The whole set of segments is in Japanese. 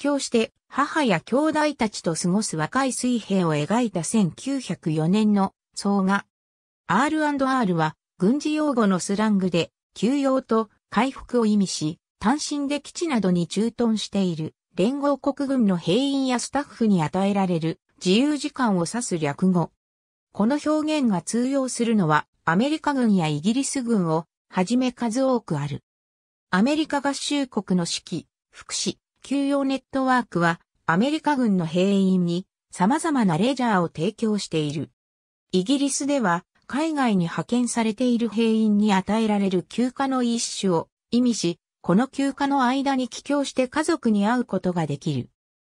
教して母や兄弟たちと過ごす若い水兵を描いた1904年の総画。R&R は軍事用語のスラングで休養と回復を意味し、単身で基地などに駐屯している連合国軍の兵員やスタッフに与えられる自由時間を指す略語。この表現が通用するのはアメリカ軍やイギリス軍をはじめ数多くある。アメリカ合衆国の指揮、福祉、給与ネットワークはアメリカ軍の兵員に様々なレジャーを提供している。イギリスでは海外に派遣されている兵員に与えられる休暇の一種を意味し、この休暇の間に帰郷して家族に会うことができる。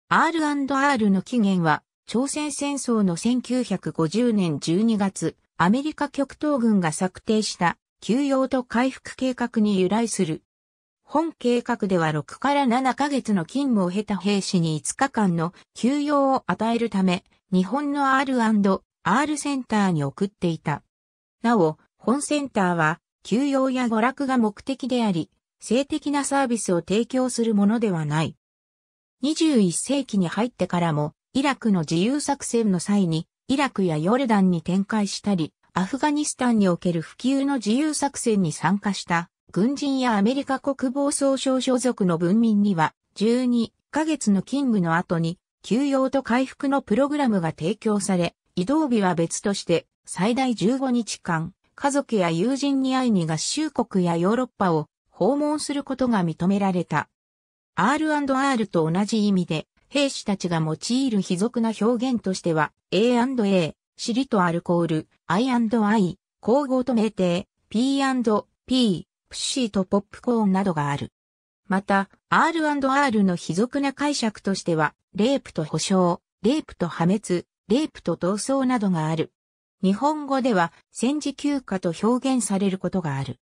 R&R の起源は朝鮮戦争の1950年12月、アメリカ極東軍が策定した休養と回復計画に由来する。本計画では6から7ヶ月の勤務を経た兵士に5日間の休養を与えるため、日本の R&R センターに送っていた。なお、本センターは、休養や娯楽が目的であり、性的なサービスを提供するものではない。21世紀に入ってからも、イラクの自由作戦の際に、イラクやヨルダンに展開したり、アフガニスタンにおける普及の自由作戦に参加した軍人やアメリカ国防総省所属の文民には、12ヶ月の勤務の後に、休養と回復のプログラムが提供され、移動日は別として、最大15日間、家族や友人に会いに合衆国やヨーロッパを訪問することが認められた。R&R と同じ意味で、兵士たちが用いる非俗な表現としては、A&A、シリとアルコール、I&I、交互と名定、P&P、プシーとポップコーンなどがある。また、R&R の非俗な解釈としては、レイプと保証、レイプと破滅、レイプと闘争などがある。日本語では戦時休暇と表現されることがある。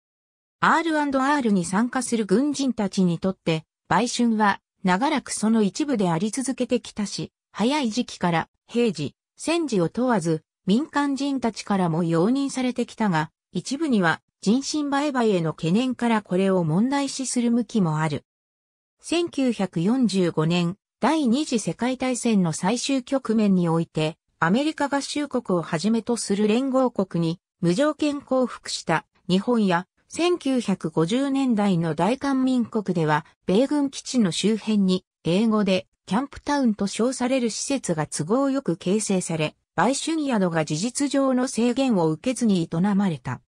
R&R に参加する軍人たちにとって、売春は長らくその一部であり続けてきたし、早い時期から平時、戦時を問わず民間人たちからも容認されてきたが、一部には人身売買への懸念からこれを問題視する向きもある。1945年、第二次世界大戦の最終局面において、アメリカ合衆国をはじめとする連合国に無条件降伏した日本や1950年代の大韓民国では米軍基地の周辺に英語でキャンプタウンと称される施設が都合よく形成され、売春宿が事実上の制限を受けずに営まれた。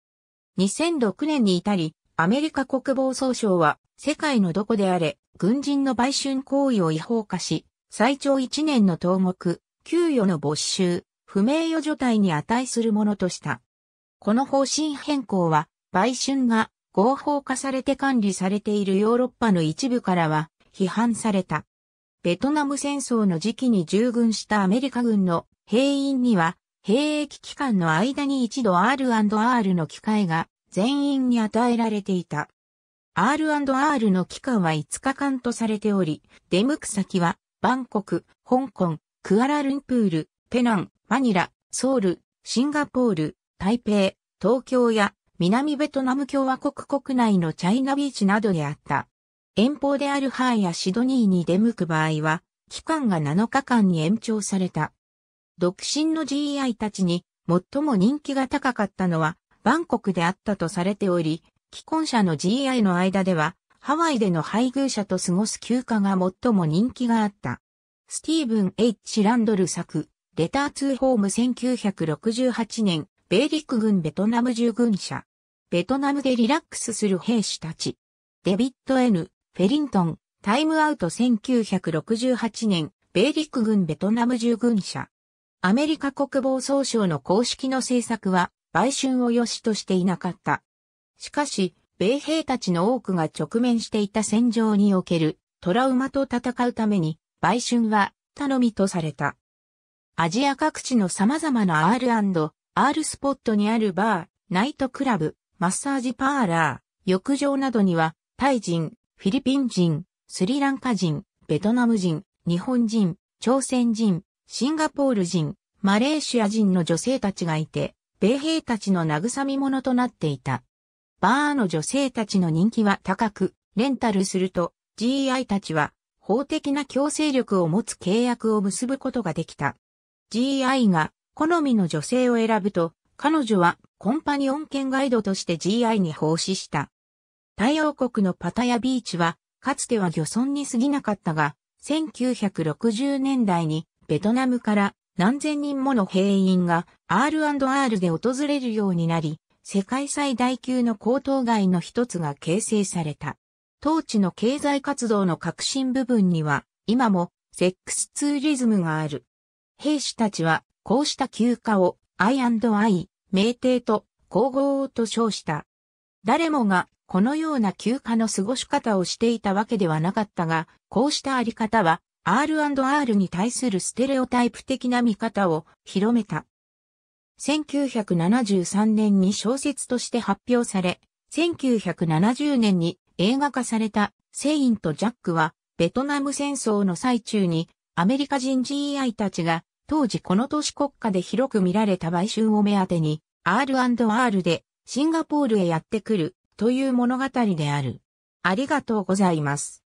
2006年に至り、アメリカ国防総省は、世界のどこであれ、軍人の売春行為を違法化し、最長1年の投獄、給与の没収、不名誉除隊に値するものとした。この方針変更は、売春が合法化されて管理されているヨーロッパの一部からは批判された。ベトナム戦争の時期に従軍したアメリカ軍の兵員には兵役期間の間に一度 R&R の機会が全員に与えられていた。R&R の期間は5日間とされており、出向く先は、バンコク、香港、クアラルンプール、ペナン、マニラ、ソウル、シンガポール、台北、東京や南ベトナム共和国国内のチャイナビーチなどであった。遠方であるハーやシドニーに出向く場合は、期間が7日間に延長された。独身の GI たちに最も人気が高かったのはバンコクであったとされており、既婚者の GI の間ではハワイでの配偶者と過ごす休暇が最も人気があった。スティーブン・ H・ ランドル作、レター・ツー・ホーム1968年、米陸軍ベトナム従軍者。ベトナムでリラックスする兵士たち。デビッド・ N・ フェリントン、タイムアウト1968年、米陸軍ベトナム従軍者。アメリカ国防総省の公式の政策は、売春を良しとしていなかった。しかし、米兵たちの多くが直面していた戦場におけるトラウマと戦うために、売春は頼みとされた。アジア各地の様々な R&R スポットにあるバー、ナイトクラブ、マッサージパーラー、浴場などには、タイ人、フィリピン人、スリランカ人、ベトナム人、日本人、朝鮮人、シンガポール人、マレーシア人の女性たちがいて、米兵たちの慰み者となっていた。バーの女性たちの人気は高く、レンタルすると GI たちは法的な強制力を持つ契約を結ぶことができた。GI が好みの女性を選ぶと、彼女はコンパニオン犬ガイドとして GI に奉仕した。太陽国のパタヤビーチは、かつては漁村に過ぎなかったが、1960年代にベトナムから何千人もの兵員が R&R で訪れるようになり、世界最大級の高等街の一つが形成された。当地の経済活動の核心部分には、今もセックスツーリズムがある。兵士たちは、こうした休暇を I&I、名帝と皇后と称した。誰もがこのような休暇の過ごし方をしていたわけではなかったが、こうしたあり方は R&R に対するステレオタイプ的な見方を広めた。1973年に小説として発表され、1970年に映画化されたセインとジャックは、ベトナム戦争の最中にアメリカ人 GI たちが当時この都市国家で広く見られた買収を目当てに R&R でシンガポールへやってくるという物語である。ありがとうございます。